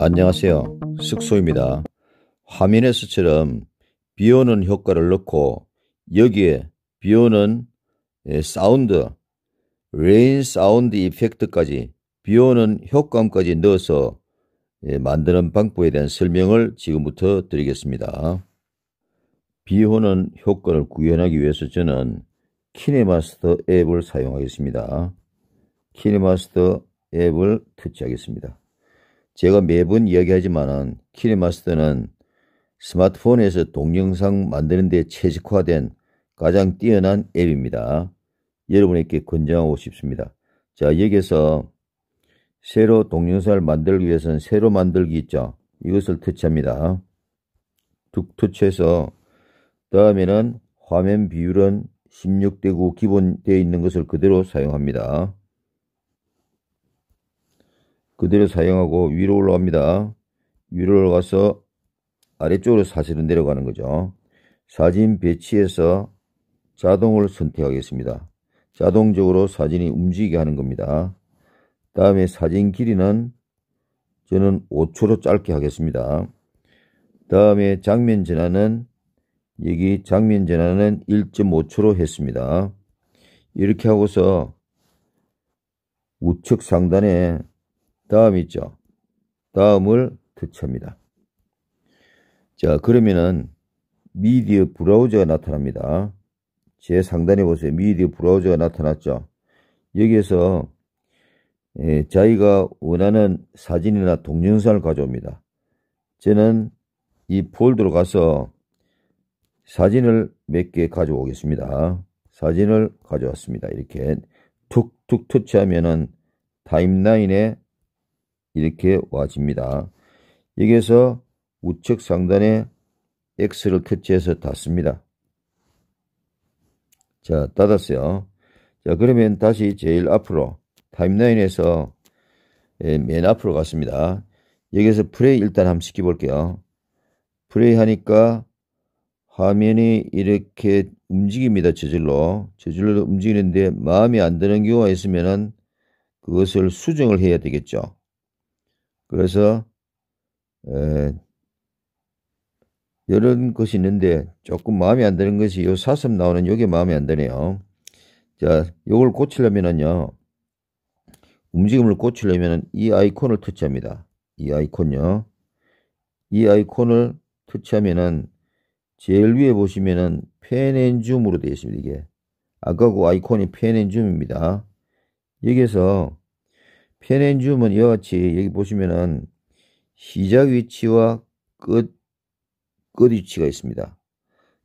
안녕하세요. 숙소입니다. 화면에서처럼 비오는 효과를 넣고 여기에 비오는 예, 사운드, 레인 사운드 이펙트까지 비오는 효과음까지 넣어서 예, 만드는 방법에 대한 설명을 지금부터 드리겠습니다. 비호는 효과를 구현하기 위해서 저는 키네마스터 앱을 사용하겠습니다. 키네마스터 앱을 터치하겠습니다. 제가 매번 이야기하지만 은 키네마스터는 스마트폰에서 동영상 만드는 데 최적화된 가장 뛰어난 앱입니다. 여러분에게 권장하고 싶습니다. 자 여기에서 새로 동영상을 만들기 위해서는 새로 만들기 있죠. 이것을 터치합니다. 툭 터치해서 다음에는 화면 비율은 16대 9 기본되어 있는 것을 그대로 사용합니다. 그대로 사용하고 위로 올라갑니다. 위로 올라가서 아래쪽으로 사실은 내려가는 거죠. 사진 배치에서 자동을 선택하겠습니다. 자동적으로 사진이 움직이게 하는 겁니다. 다음에 사진 길이는 저는 5초로 짧게 하겠습니다. 다음에 장면 전환은 여기 장면 전환은 1.5초로 했습니다. 이렇게 하고서 우측 상단에 다음 있죠. 다음을 터치합니다. 자 그러면은 미디어 브라우저가 나타납니다. 제 상단에 보세요. 미디어 브라우저가 나타났죠. 여기에서 예, 자기가 원하는 사진이나 동영상을 가져옵니다. 저는 이 폴더로 가서 사진을 몇 개 가져오겠습니다. 사진을 가져왔습니다. 이렇게 툭툭 터치하면은 타임라인에 이렇게 와집니다. 여기에서 우측 상단에 X를 터치해서 닫습니다. 자, 닫았어요. 자, 그러면 다시 제일 앞으로 타임라인에서 예, 맨 앞으로 갔습니다. 여기서 에 플레이 일단 한번 시켜볼게요. 플레이 하니까 화면이 이렇게 움직입니다. 저질로. 저질로 움직이는데 마음이 안 드는 경우가 있으면은 그것을 수정을 해야 되겠죠. 그래서 에, 이런 것이 있는데 조금 마음에 안 드는 것이 요 사슴 나오는 요게 마음에 안 드네요. 자, 요걸 고치려면은요. 움직임을 고치려면은 이 아이콘을 터치합니다. 이 아이콘요. 이 아이콘을 터치하면은 제일 위에 보시면은 펜앤줌으로 되어 있습니다. 이게 아까 그 아이콘이 펜앤줌입니다 여기에서 펜앤줌은 이와 같이 여기 보시면은 시작 위치와 끝, 끝 위치가 있습니다.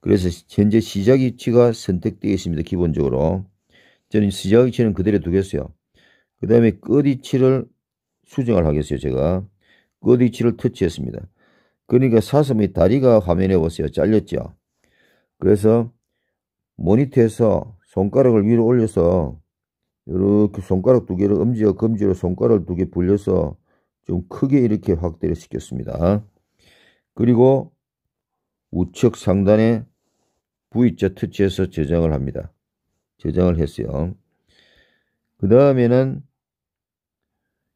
그래서 현재 시작 위치가 선택되어 있습니다. 기본적으로 저는 시작 위치는 그대로 두겠어요. 그 다음에 끝 위치를 수정을 하겠어요. 제가 끝 위치를 터치했습니다. 그러니까 사슴의 다리가 화면에 보세요. 잘렸죠. 그래서 모니터에서 손가락을 위로 올려서 이렇게 손가락 두 개를 엄지와 검지로 손가락을 두개 불려서 좀 크게 이렇게 확대를 시켰습니다. 그리고 우측 상단에 V자 터치해서 저장을 합니다. 저장을 했어요. 그 다음에는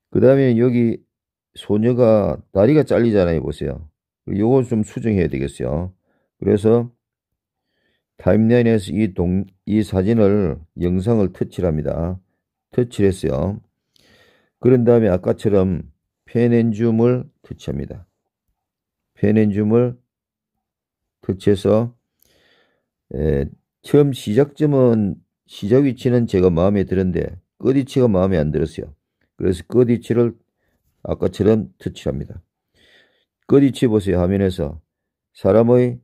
그 다음에 여기 소녀가 다리가 잘리잖아요. 보세요. 요거 좀 수정해야 되겠어요. 그래서 타임라인에서 이 동, 이 사진을, 영상을 터치합니다. 터치했어요. 를 그런 다음에 아까처럼 펜앤줌을 터치합니다. 펜앤줌을 터치해서 에, 처음 시작점은 시작 위치는 제가 마음에 드는데 끝 위치가 마음에 안 들었어요. 그래서 끝 위치를 아까처럼 터치합니다. 꺼지치 보세요. 화면에서. 사람의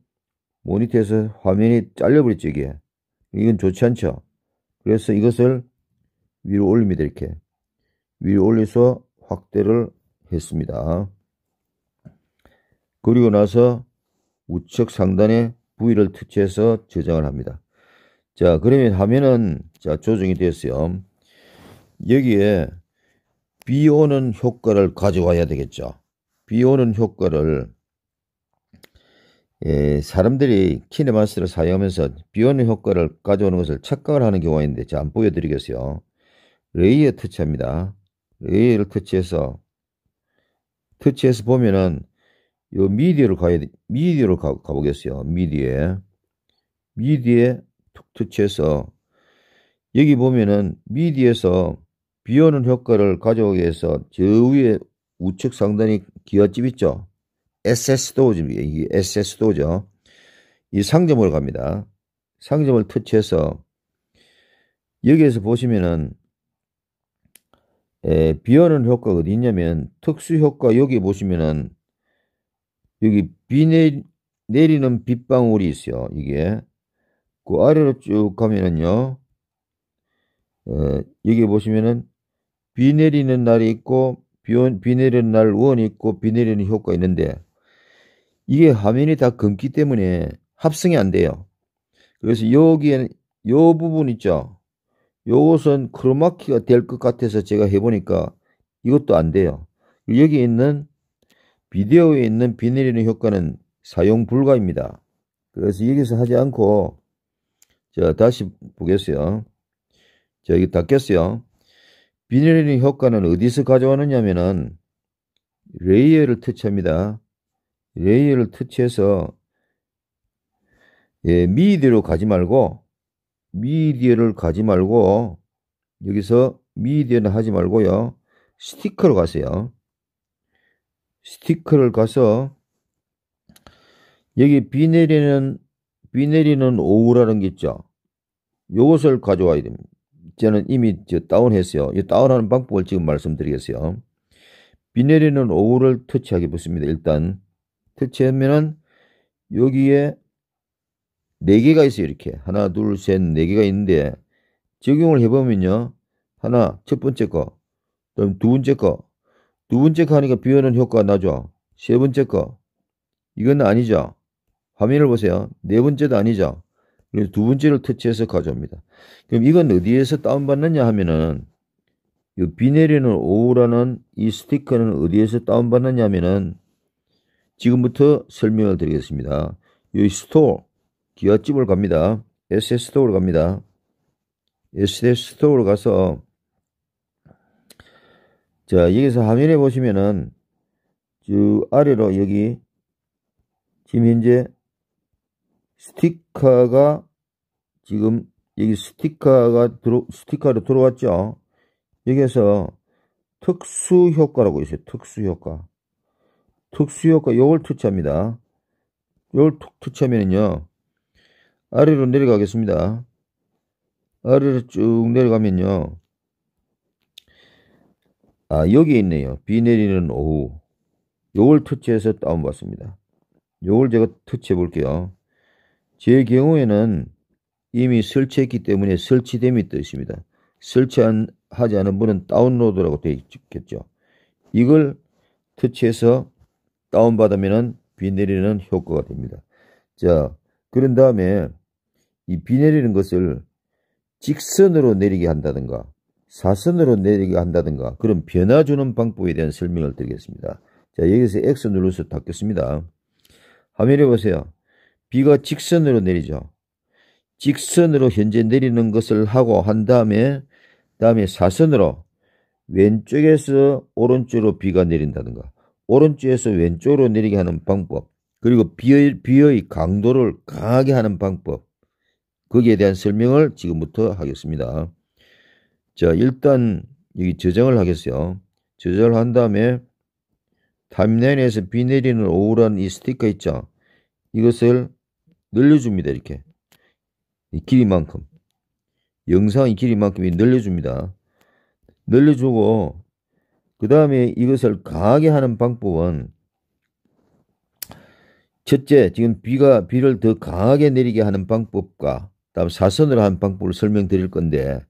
모니터에서 화면이 잘려버렸죠. 이게. 이건 좋지 않죠. 그래서 이것을 위로 올립니다. 이렇게. 위로 올려서 확대를 했습니다. 그리고 나서 우측 상단에 부위를 터치해서 저장을 합니다. 자, 그러면 화면은 자, 조정이 되었어요 여기에 비 오는 효과를 가져와야 되겠죠. 비오는 효과를 예, 사람들이 키네마스를 사용하면서 비오는 효과를 가져오는 것을 착각을 하는 경우가 있는데 제가 안 보여드리겠어요. 레이어 터치합니다. 레이를 터치해서 터치해서 보면은 요 미디어로 가야 미디어로 가, 가보겠어요. 미디에 미디에 툭 터치해서 여기 보면은 미디에서 어 비오는 효과를 가져오기 위해서 저 위에 우측 상단이 기어집 있죠. SS 스토어입니다. 이 SS 스어죠이상점을 갑니다. 상점을 터치해서 여기에서 보시면은 에, 비어는 효과가 어디 있냐면 특수 효과 여기 보시면은 여기 비 내, 내리는 빗방울이 있어요. 이게 그 아래로 쭉 가면은요. 에, 어, 여기 보시면은 비 내리는 날이 있고 비, 온, 비 내리는 날 원 있고 비 내리는 효과 있는데 이게 화면이 다 검기 때문에 합성이 안 돼요. 그래서 여기에 요 부분 있죠. 요것은 크로마키가 될 것 같아서 제가 해보니까 이것도 안 돼요. 여기 있는 비디오에 있는 비 내리는 효과는 사용 불가입니다. 그래서 여기서 하지 않고 자 다시 보겠어요. 자 여기 다 꼈어요. 비닐의 효과는 어디서 가져오느냐면은 레이어를 터치합니다. 레이어를 터치해서 예, 미디어로 가지 말고 미디어를 가지 말고 여기서 미디어는 하지 말고요. 스티커로 가세요. 스티커를 가서 여기 비 내리는 비 내리는 오후라는 게 있죠. 요것을 가져와야 됩니다. 저는 이미 저 다운했어요. 이 다운하는 방법을 지금 말씀드리겠어요. 비 내리는 오후를 터치하게 보습니다 일단 터치하면은 여기에 네 개가 있어요. 이렇게 하나, 둘, 셋, 네 개가 있는데 적용을 해보면요. 하나, 첫 번째 거, 그다두 번째 거, 두 번째 거 하니까 비오는 효과 가 나죠. 세 번째 거, 이건 아니죠. 화면을 보세요. 네 번째도 아니죠. 두 번째를 터치해서 가져옵니다. 그럼 이건 어디에서 다운받느냐 하면은 비 내리는 오후라는 이 스티커는 어디에서 다운받느냐 하면은 지금부터 설명을 드리겠습니다. 여기 스토어, 기아집을 갑니다. SS 스토어로 갑니다. SS 스토어로 가서 자, 여기서 화면에 보시면은 쭉 아래로 여기 지금 현재 스티커가 지금 여기 스티커가 들어, 스티커로 들어왔죠. 여기에서 특수 효과라고 있어요. 특수 효과. 특수 효과 요걸 투치합니다 요걸 투치하면은요 아래로 내려가겠습니다. 아래로 쭉 내려가면요. 아, 여기 있네요. 비 내리는 오후. 요걸 터치해서 다운받습니다. 요걸 제가 터치해 볼게요. 제 경우에는 이미 설치했기 때문에 설치됨이 뜻입니다. 설치하지 않은 분은 다운로드라고 되어 있겠죠. 이걸 터치해서 다운받으면 비 내리는 효과가 됩니다. 자, 그런 다음에 이 비 내리는 것을 직선으로 내리게 한다든가 사선으로 내리게 한다든가 그런 변화 주는 방법에 대한 설명을 드리겠습니다. 자, 여기서 X 눌러서 닫겠습니다. 화면에 보세요. 비가 직선으로 내리죠. 직선으로 현재 내리는 것을 하고 한 다음에 다음에 사선으로 왼쪽에서 오른쪽으로 비가 내린다든가 오른쪽에서 왼쪽으로 내리게 하는 방법 그리고 비의, 비의 강도를 강하게 하는 방법 거기에 대한 설명을 지금부터 하겠습니다. 자 일단 여기 저장을 하겠어요. 저장을 한 다음에 타임라인에서 비 내리는 오후라는 이 스티커 있죠. 이것을 늘려줍니다. 이렇게. 이 길이만큼. 영상 이 길이만큼이 늘려줍니다. 늘려주고 그 다음에 이것을 강하게 하는 방법은 첫째, 지금 비가 비를 더 강하게 내리게 하는 방법과 다음 사선을 하는 방법을 설명드릴 건데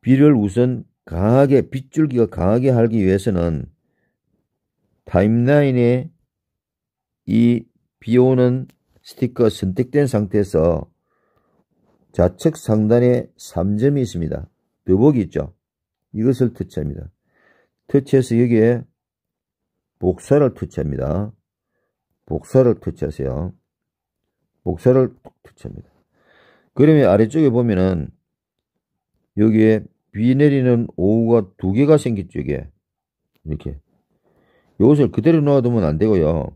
비를 우선 강하게 빗줄기가 강하게 하기 위해서는 타임라인에 이 비오는 스티커 선택된 상태에서 좌측 상단에 3점이 있습니다. 더보기 있죠. 이것을 터치합니다. 터치해서 여기에 복사를 터치합니다. 복사를 터치하세요. 복사를 터치합니다. 그러면 아래쪽에 보면은 여기에 비 내리는 오후가 두 개가 생기죠. 이게 이렇게 이것을 그대로 놓아두면 안 되고요.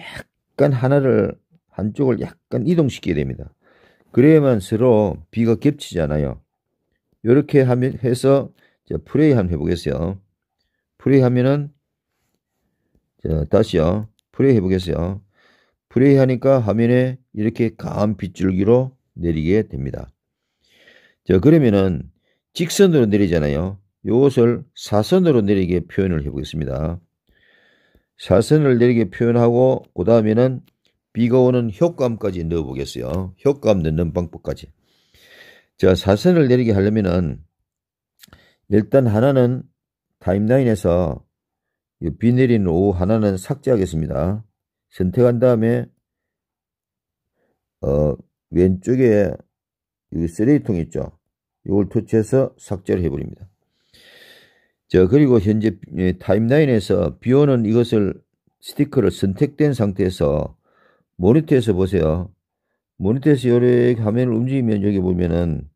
약간 하나를 한쪽을 약간 이동시켜야 됩니다. 그래야만 서로 비가 겹치잖아요. 이렇게 하면 해서 자, 플레이 한번 해보겠어요. 플레이 하면은 자, 다시요. 플레이 해보겠어요. 플레이 하니까 화면에 이렇게 감 빗줄기로 내리게 됩니다. 자, 그러면은 직선으로 내리잖아요. 이것을 사선으로 내리게 표현을 해보겠습니다. 사선을 내리게 표현하고 그 다음에는 비가 오는 효과음까지 넣어보겠어요. 효과음 넣는 방법까지. 자, 사선을 내리게 하려면은 일단 하나는 타임라인에서 비 내린 오후 하나는 삭제하겠습니다. 선택한 다음에 어, 왼쪽에 쓰레기통 있죠. 이걸 터치해서 삭제를 해버립니다. 자, 그리고 현재 타임라인에서 비오는 이것을 스티커를 선택된 상태에서 모니터에서 보세요. 모니터에서 요래 화면을 움직이면 여기 보면은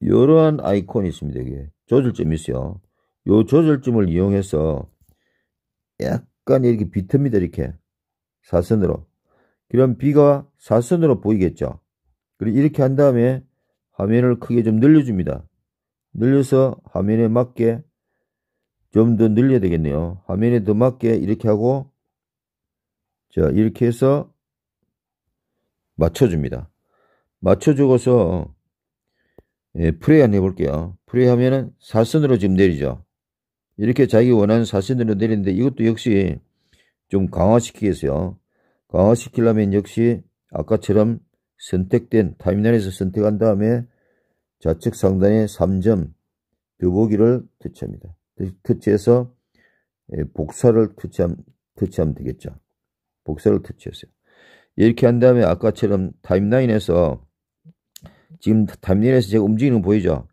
이러한 아이콘이 있습니다. 여기 조절점이 있어요. 이 조절점을 이용해서 약간 이렇게 비트입니다. 이렇게 사선으로. 그럼 비가 사선으로 보이겠죠. 그리고 이렇게 한 다음에 화면을 크게 좀 늘려줍니다. 늘려서 화면에 맞게 좀 더 늘려야 되겠네요. 화면에 더 맞게 이렇게 하고 자, 이렇게 해서 맞춰줍니다. 맞춰주고서 예, 프레이 한번 해볼게요. 프레이 하면은 4선으로 지금 내리죠. 이렇게 자기 원하는 4선으로 내리는데 이것도 역시 좀 강화시키겠어요. 강화시키려면 역시 아까처럼 선택된 타이밍라에서 선택한 다음에 좌측 상단에 3점 더보기를 터치합니다. 터치해서 예, 복사를 터치함, 터치하면 되겠죠. 복사를 터치했어요. 이렇게 한 다음에 아까처럼 타임라인에서 지금 타임라인에서 제가 움직이는 거 보이죠?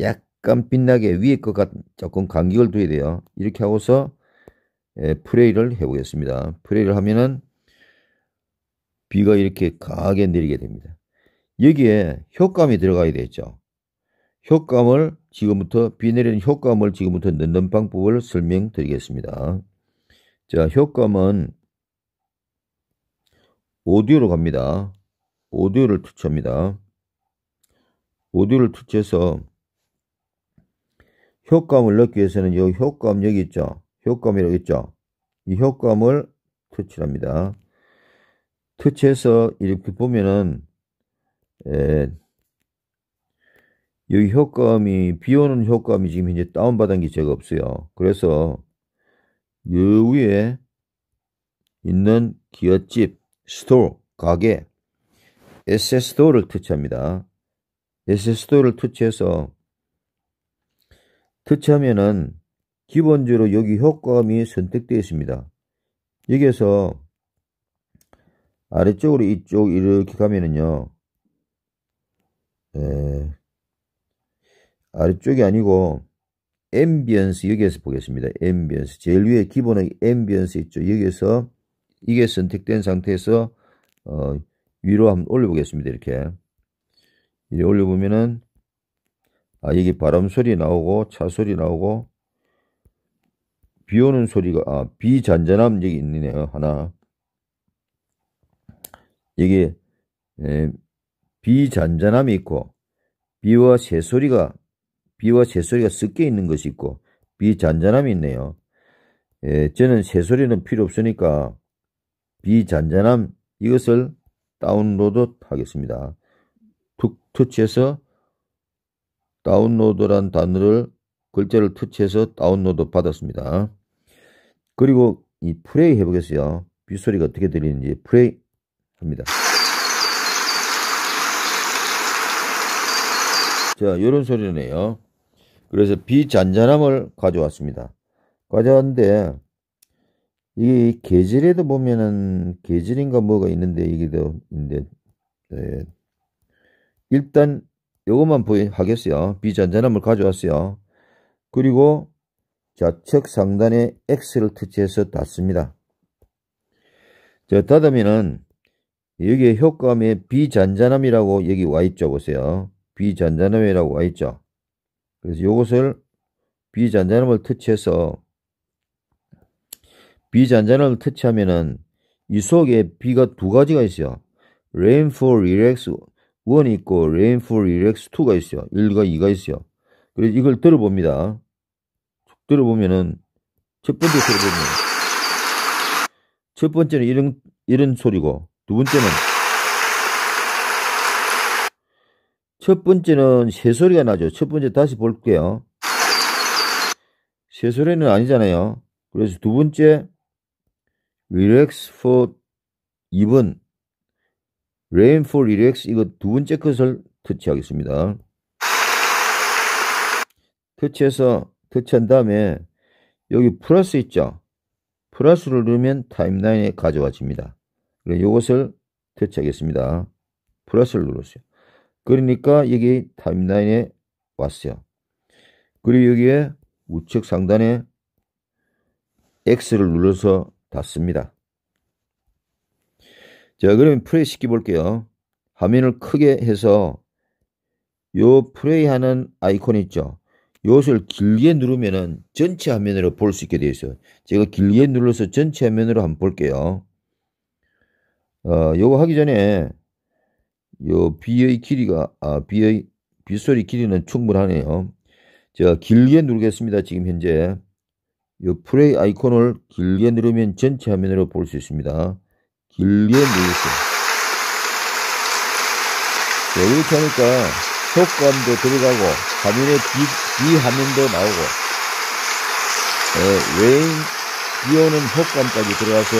약간 빛나게 위에 것과 조금 간격을 둬야 돼요. 이렇게 하고서 예, 플레이를 해보겠습니다. 플레이를 하면은 비가 이렇게 강하게 내리게 됩니다. 여기에 효과음이 들어가야 되죠. 겠 효과음을 지금부터 비 내리는 효과음을 지금부터 넣는 방법을 설명드리겠습니다. 자, 효과음은 오디오로 갑니다. 오디오를 터치합니다. 오디오를 터치해서 효과음을 넣기 위해서는 요 효과음 여기 있죠. 효과음이라고 있죠. 이 효과음을 터치합니다. 터치해서 이렇게 보면은 에, 예, 여기 효과음이 비오는 효과음이 지금 현재 다운받은 게 제가 없어요. 그래서 요 위에 있는 기어집 store 가게 s s s t o 를 터치합니다. s s s t o 를 터치해서 터치하면은 기본적으로 여기 효과음이 선택되어 있습니다. 여기에서 아래쪽으로 이쪽 이렇게 가면은요. 에, 아래쪽이 아니고 앰비언스 여기에서 보겠습니다. 앰비언스 제일 위에 기본의 앰비언스 있죠. 여기에서 이게 선택된 상태에서 어, 위로 한번 올려보겠습니다. 이렇게 이렇게 올려보면은 아 여기 바람 소리 나오고 차 소리 나오고 비 오는 소리가 아 비잔잔함 여기 있네요 하나 여기 에, 예, 비잔잔함이 있고 비와 새소리가 비와 새소리가 섞여 있는 것이 있고 비잔잔함이 있네요. 예, 저는 새소리는 필요 없으니까 비잔잔함 이것을 다운로드 하겠습니다. 툭 터치해서 다운로드란 단어를 글자를 터치해서 다운로드 받았습니다. 그리고 이 플레이 해보겠어요. 빗소리가 어떻게 들리는지 플레이 합니다. 자, 이런 소리네요. 그래서 비잔잔함을 가져왔습니다. 가져왔는데 이게 계절에도 보면은 계절인가 뭐가 있는데 이게도 있는데 네. 일단 요것만 보이 하겠어요. 비잔잔함을 가져왔어요. 그리고 좌측 상단에 X를 터치해서 닫습니다. 자, 닫으면은 여기에 효과음에 비잔잔함이라고 여기 와있죠. 보세요. 비잔잔함이라고 와있죠. 그래서 요것을 비잔잔함을 터치해서 비잔잔을 터치하면은 이 속에 비가 두 가지가 있어요. rainfall relax 1이 있고 rainfall relax 2가 있어요. 1과 2가 있어요. 그래서 이걸 들어봅니다. 들어보면은 첫 번째 소리 보면 첫 번째는 이런 이런 소리고 두 번째는 첫 번째는 새 소리가 나죠. 첫 번째 다시 볼게요. 새 소리는 아니잖아요. 그래서 두 번째 r 렉스 a x for 입은 rain f o 이거 두 번째 것을 터치하겠습니다. 터치해서 터치한 다음에 여기 플러스 있죠? 플러스를 누르면 타임라인에 가져와집니다. 이것을 터치하겠습니다. 플러스를 눌렀어요. 그러니까 여기 타임라인에 왔어요. 그리고 여기에 우측 상단에 X를 눌러서 닫습니다. 자, 그러면 프레이 시키 볼게요. 화면을 크게 해서 요 프레이 하는 아이콘 있죠. 요것을 길게 누르면은 전체 화면으로 볼 수 있게 되어 있어요. 제가 길게 눌러서 전체 화면으로 한번 볼게요. 어, 요거 하기 전에 요 B의 길이가 아 B의 빗소리 길이는 충분하네요. 제가 길게 누르겠습니다. 지금 현재 이 플레이 아이콘을 길게 누르면 전체 화면으로 볼 수 있습니다. 길게 누르세요. 네, 이렇게 하니까 효과음도 들어가고 화면에 비, 비 화면도 나오고 네, 외인 비오는 효과음까지 들어가서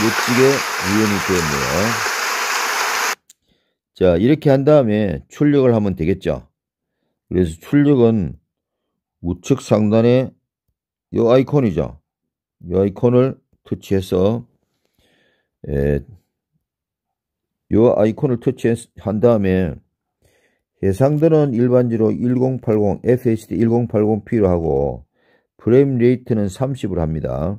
멋지게 구현이 되었네요. 자 이렇게 한 다음에 출력을 하면 되겠죠. 그래서 출력은 우측 상단에 이 아이콘이죠. 이 아이콘을 터치해서 에, 이 아이콘을 터치한 다음에 해상도는 일반적으로 1080, FHD 1080p로 하고 프레임 레이트는 30으로 합니다.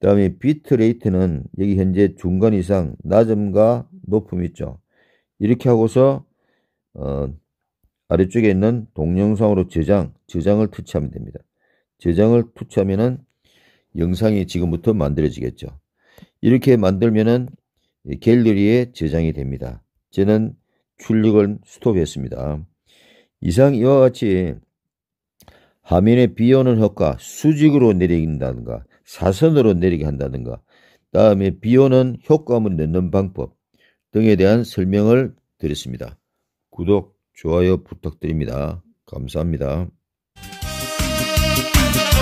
그 다음에 비트 레이트는 여기 현재 중간 이상 낮음과 높음 있죠. 이렇게 하고서 어, 아래쪽에 있는 동영상으로 저장, 저장을 터치하면 됩니다. 저장을 푸치하면은 영상이 지금부터 만들어지겠죠. 이렇게 만들면은 갤러리에 저장이 됩니다. 저는 출력을 스톱했습니다. 이상 이와 같이 화면에 비오는 효과 수직으로 내리긴다든가 사선으로 내리게 한다든가 다음에 비오는 효과물 넣는 방법 등에 대한 설명을 드렸습니다. 구독, 좋아요 부탁드립니다. 감사합니다.